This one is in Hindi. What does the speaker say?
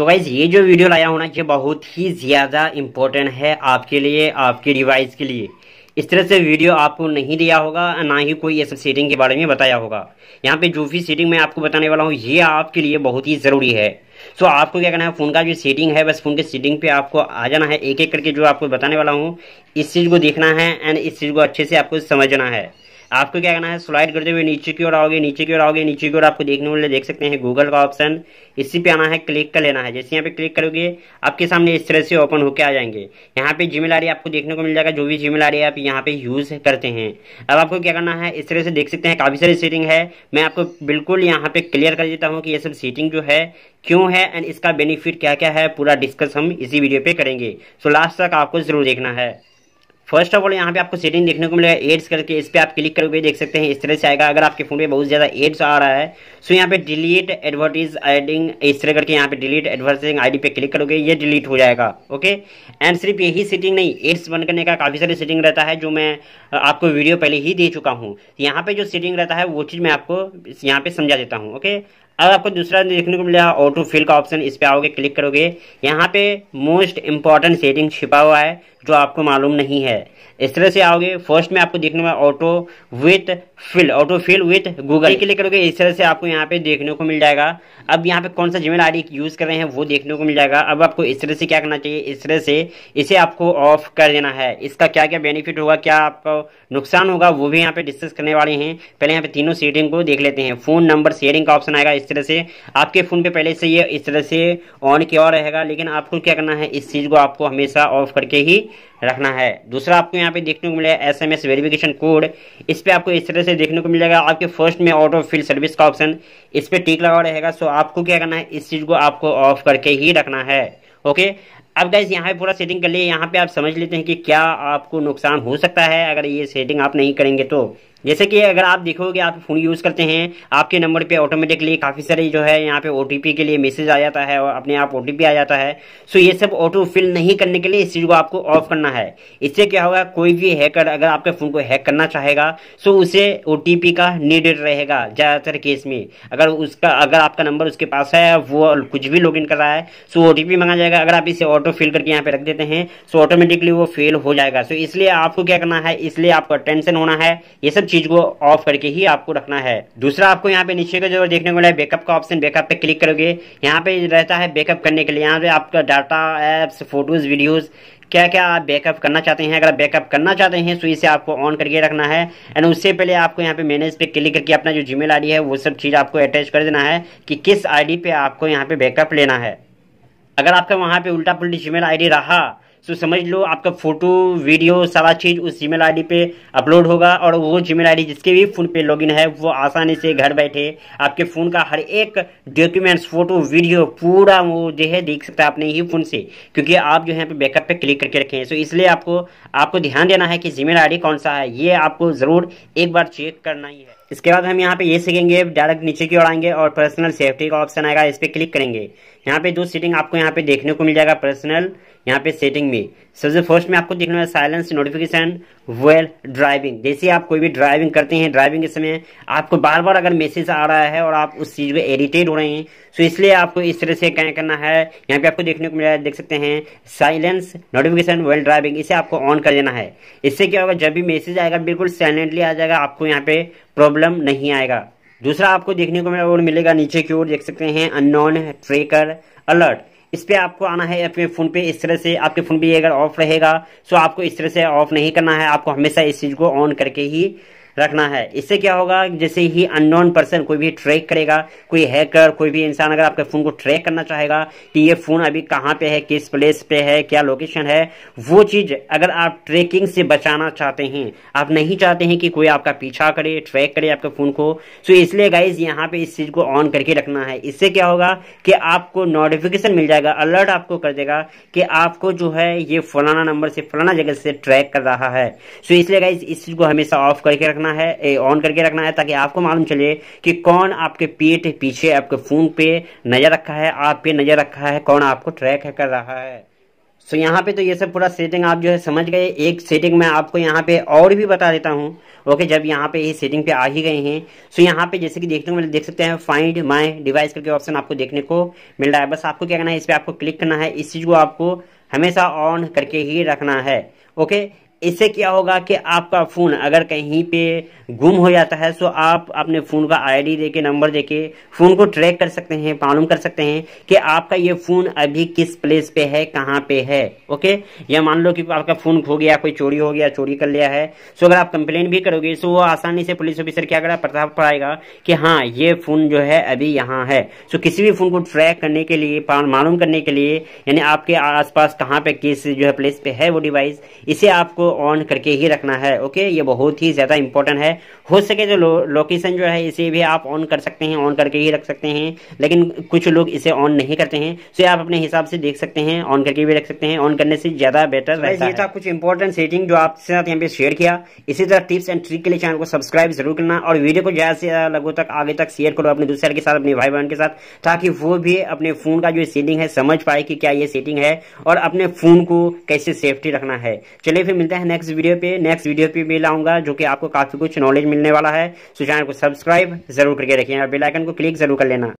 सो तो गाइज ये जो वीडियो लाया हूँ ना ये बहुत ही ज़्यादा इम्पोर्टेंट है आपके लिए आपके डिवाइस के लिए इस तरह से वीडियो आपको नहीं दिया होगा ना ही कोई ऐसा सेटिंग के बारे में बताया होगा यहाँ पे जो भी सेटिंग मैं आपको बताने वाला हूँ ये आपके लिए बहुत ही ज़रूरी है सो so, आपको क्या करना है फ़ोन का जो सेटिंग है बस फ़ोन के सेटिंग पे आपको आ जाना है एक एक करके जो आपको बताने वाला हूँ इस चीज़ को देखना है एंड इस चीज़ को अच्छे से आपको समझना है आपको क्या करना है स्लाइड करते हुए नीचे की ओर आओगे नीचे की ओर आओगे नीचे की ओर आपको देखने को देख सकते हैं गूगल का ऑप्शन इसी पे आना है क्लिक कर लेना है जैसे यहाँ पे क्लिक करोगे आपके सामने इस तरह से ओपन होकर आ जाएंगे यहाँ पे जीमेल आ आपको देखने को मिल जाएगा जो भी जीमेल आ है आप यहाँ पे यूज करते हैं अब आपको क्या करना है इस तरह से देख सकते हैं काफी सारी सीटिंग है मैं आपको बिल्कुल यहाँ पे क्लियर कर देता हूँ कि ये सब सीटिंग जो है क्यों है एंड इसका बेनिफिट क्या क्या है पूरा डिस्कस हम इसी वीडियो पे करेंगे सो लास्ट तक आपको जरूर देखना है फर्स्ट ऑफ ऑल यहाँ पे आपको सेटिंग देखने को मिलेगा एड्स करके इस पर आप क्लिक करके देख सकते हैं इस तरह से आएगा अगर आपके फोन पे बहुत ज़्यादा एड्स आ रहा है सो यहाँ पे डिलीट एडवर्टीज एडिंग इस तरह करके यहाँ पे डिलीट एडवर्टाइजिंग आईडी पे क्लिक करोगे ये डिलीट हो जाएगा ओके एंड सिर्फ यही सेटिंग नहीं एड्स बंद करने का काफ़ी सारी सेटिंग रहता है जो मैं आपको वीडियो पहले ही दे चुका हूँ यहाँ पे जो सेटिंग रहता है वो चीज़ मैं आपको यहाँ पे समझा देता हूँ ओके अगर आपको दूसरा देखने को मिलेगा ऑटो फिल का ऑप्शन इस पर आओगे क्लिक करोगे यहाँ पे मोस्ट इम्पॉर्टेंट सेटिंग छिपा हुआ है जो आपको मालूम नहीं है इस तरह से आओगे फर्स्ट में आपको देखने में auto with fill auto fill with Google click करोगे इस तरह से आपको यहाँ पे देखने को मिल जाएगा अब यहाँ पे कौन सा जीमेल आई यूज़ कर रहे हैं वो देखने को मिल जाएगा अब आपको इस तरह से क्या करना चाहिए इस तरह से इसे आपको ऑफ कर देना है इसका क्या क्या बेनिफिट होगा क्या आपको नुकसान होगा वो भी यहाँ पे डिस्कस करने वाले हैं पहले यहाँ पे तीनों सेटिंग को देख लेते हैं फ़ोन नंबर शेयरिंग का ऑप्शन आएगा इस तरह से आपके फ़ोन पे पहले से ये इस तरह से ऑन किया हुआ रहेगा लेकिन आपको क्या करना है इस चीज़ को आपको हमेशा ऑफ करके ही रखना है दूसरा आपको यहाँ पे देखने को मिलेगा एस एम वेरिफिकेशन कोड इस पर आपको इस तरह से देखने को मिल जाएगा आपके फर्स्ट में ऑटो फिल सर्विस का ऑप्शन इस पर टिक लगा रहेगा सो आपको क्या करना है इस चीज़ को आपको ऑफ करके ही रखना है ओके अब गाइज यहाँ पे पूरा सेटिंग कर लिए यहाँ पे आप समझ लेते हैं कि क्या आपको नुकसान हो सकता है अगर ये सेटिंग आप नहीं करेंगे तो जैसे कि अगर आप देखोगे आप फ़ोन यूज़ करते हैं आपके नंबर पे ऑटोमेटिकली काफ़ी सारे जो है यहाँ पे ओ के लिए मैसेज आ जाता है और अपने आप ओ आ जाता है सो ये सब ऑटो फिल नहीं करने के लिए इस चीज़ को आपको ऑफ करना है इससे क्या होगा कोई भी हैकर अगर आपके फ़ोन को हैक करना चाहेगा सो उसे ओ का नीडेड रहेगा ज़्यादातर केस में अगर उसका अगर आपका नंबर उसके पास है वो कुछ भी लॉग कर रहा है सो ओ मंगा जाएगा अगर आप इसे ऑटो फिल करके यहाँ पे रख देते हैं सो ऑटोमेटिकली वो फेल हो जाएगा सो इसलिए आपको क्या करना है इसलिए आपको टेंशन होना है ये सब चीज को ऑफ करके ही आपको रखना है दूसरा आपको यहाँ पे नीचे का जो देखने को मिला है बैकअप का ऑप्शन बैकअप पे क्लिक करोगे यहाँ पे रहता है बैकअप करने के लिए यहाँ पे आपका डाटा एप्स फोटोज वीडियोज क्या क्या आप बैकअप करना चाहते हैं अगर बैकअप करना चाहते हैं तो इसे आपको ऑन करके रखना है एंड उससे पहले आपको यहाँ पे मैनेज पे क्लिक करके अपना जो जीमेल आईडी है वो सब चीज़ आपको अटैच कर देना है कि किस आईडी पे आपको यहाँ पे बैकअप लेना है अगर आपका वहाँ पे उल्टा पुल्टी जीमेल आईडी रहा सो तो समझ लो आपका फोटो वीडियो सारा चीज़ उस जीमेल आईडी पे अपलोड होगा और वो जीमेल आईडी जिसके भी फ़ोन पे लॉगिन है वो आसानी से घर बैठे आपके फ़ोन का हर एक डॉक्यूमेंट्स फोटो वीडियो पूरा वो जो है देख सकता है अपने ही फ़ोन से क्योंकि आप जो है पे बैकअप पे क्लिक करके रखें सो इसलिए आपको आपको ध्यान देना है कि जीमेल आईडी कौन सा है ये आपको ज़रूर एक बार चेक करना ही है इसके बाद हम यहाँ पे ये सीखेंगे डायरेक्ट नीचे की ओर आएंगे और पर्सनल सेफ्टी का ऑप्शन आएगा इस पर क्लिक करेंगे यहाँ पे दो सेटिंग आपको यहाँ पे देखने को मिल जाएगा पर्सनल यहाँ पे सेटिंग में सबसे फर्स्ट में आपको देखने वाला साइलेंस नोटिफिकेशन वेल ड्राइविंग जैसे आप कोई भी ड्राइविंग करते हैं ड्राइविंग के समय आपको बार बार अगर मैसेज आ रहा है और आप उस चीज़ में इरिटेट हो रहे हैं सो तो इसलिए आपको इस तरह से क्या करना है यहाँ पे आपको देखने को मिल रहा है देख सकते हैं साइलेंस नोटिफिकेशन वेल ड्राइविंग इसे आपको ऑन कर लेना है इससे क्या होगा जब भी मैसेज आएगा बिल्कुल साइलेंटली आ जाएगा आपको यहाँ पे प्रॉब्लम नहीं आएगा दूसरा आपको देखने को और मिलेगा नीचे की ओर देख सकते हैं अननोन ट्रेकर अलर्ट इस पे आपको आना है अपने फ़ोन पे इस तरह से आपके फ़ोन पे अगर ऑफ रहेगा सो तो आपको इस तरह से ऑफ नहीं करना है आपको हमेशा इस चीज़ को ऑन करके ही रखना है इससे क्या होगा जैसे ही अननोन पर्सन कोई भी ट्रैक करेगा कोई हैकर कोई भी इंसान अगर आपके फ़ोन को ट्रैक करना चाहेगा कि ये फ़ोन अभी कहाँ पे है किस प्लेस पे है क्या लोकेशन है वो चीज़ अगर आप ट्रैकिंग से बचाना चाहते हैं आप नहीं चाहते हैं कि कोई आपका पीछा करे ट्रैक करे आपके फ़ोन को सो तो इसलिए गाइज यहाँ पर इस चीज़ को ऑन करके रखना है इससे क्या होगा कि आपको नोटिफिकेशन मिल जाएगा अलर्ट आपको कर देगा कि आपको जो है ये फलाना नंबर से फलाना जगह से ट्रैक कर रहा है सो इसलिए गाइज इस चीज़ को हमेशा ऑफ करके रखना रखना है ऑन करके रखना है ताकि आपको मालूम चले कि कौन आपके पेट पीछे आपके फ़ोन पे नज़र रखा है आप पे नज़र रखा है कौन आपको ट्रैक कर रहा है सो so, यहाँ पे तो ये सब पूरा सेटिंग आप जो है समझ गए एक सेटिंग मैं आपको यहाँ पे और भी बता देता हूँ ओके जब यहाँ पे ये सेटिंग पे आ ही गए हैं सो so, यहाँ पे जैसे कि देखने को मतलब देख सकते हैं फाइंड माय डिवाइस करके ऑप्शन आपको देखने को मिल रहा है बस आपको क्या करना है इस पर आपको क्लिक करना है इस चीज़ को आपको हमेशा ऑन करके ही रखना है ओके इससे क्या होगा कि आपका फ़ोन अगर कहीं पे गुम हो जाता है तो आप अपने फ़ोन का आईडी देके नंबर देके फ़ोन को ट्रैक कर सकते हैं मालूम कर सकते हैं कि आपका ये फ़ोन अभी किस प्लेस पे है कहाँ पे है ओके या मान लो कि आपका फ़ोन खो गया कोई चोरी हो गया चोरी कर लिया है सो तो अगर आप कंप्लेन भी करोगे सो तो वो आसानी से पुलिस ऑफिसर क्या करा पता पड़ाएगा कि हाँ ये फ़ोन जो है अभी यहाँ है सो तो किसी भी फ़ोन को ट्रैक करने के लिए मालूम करने के लिए यानी आपके आस कहाँ पे किस जो है प्लेस पे है वो डिवाइस इसे आपको ऑन करके ही रखना है ओके ये बहुत ही ज़्यादा इंपॉर्टेंट है हो सके जो तो लो, लोकेशन जो है इसे भी आप ऑन कर सकते हैं ऑन करके ही रख सकते हैं लेकिन कुछ लोग इसे ऑन नहीं करते हैं तो आप अपने हिसाब से देख सकते हैं ऑन करके भी रख सकते हैं ऑन करने से ज़्यादा बेटर तो रहता ये था कुछ इंपॉर्टेंट सेटिंग जो आपके साथ यहाँ पे शेयर किया इसी तरह टिप्स एंड ट्रिक के लिए चैनल को सब्सक्राइब जरूर करना और वीडियो को ज़्यादा से ज़्यादा लोगों तक आगे तक शेयर करो अपने दूसरे के साथ अपने भाई बहन के साथ ताकि वो भी अपने फ़ोन का जो सेटिंग है समझ पाए कि क्या ये सेटिंग है और अपने फ़ोन को कैसे सेफ्टी रखना है चलिए फिर मिलते हैं हैं नेक्स्ट वीडियो पे नेक्स्ट वीडियो पे भी लाऊंगा जो कि आपको काफ़ी कुछ नॉलेज मिलने वाला है सो चैनल को सब्सक्राइब जरूर करके रखिए और बेलाइकन को क्लिक जरूर कर लेना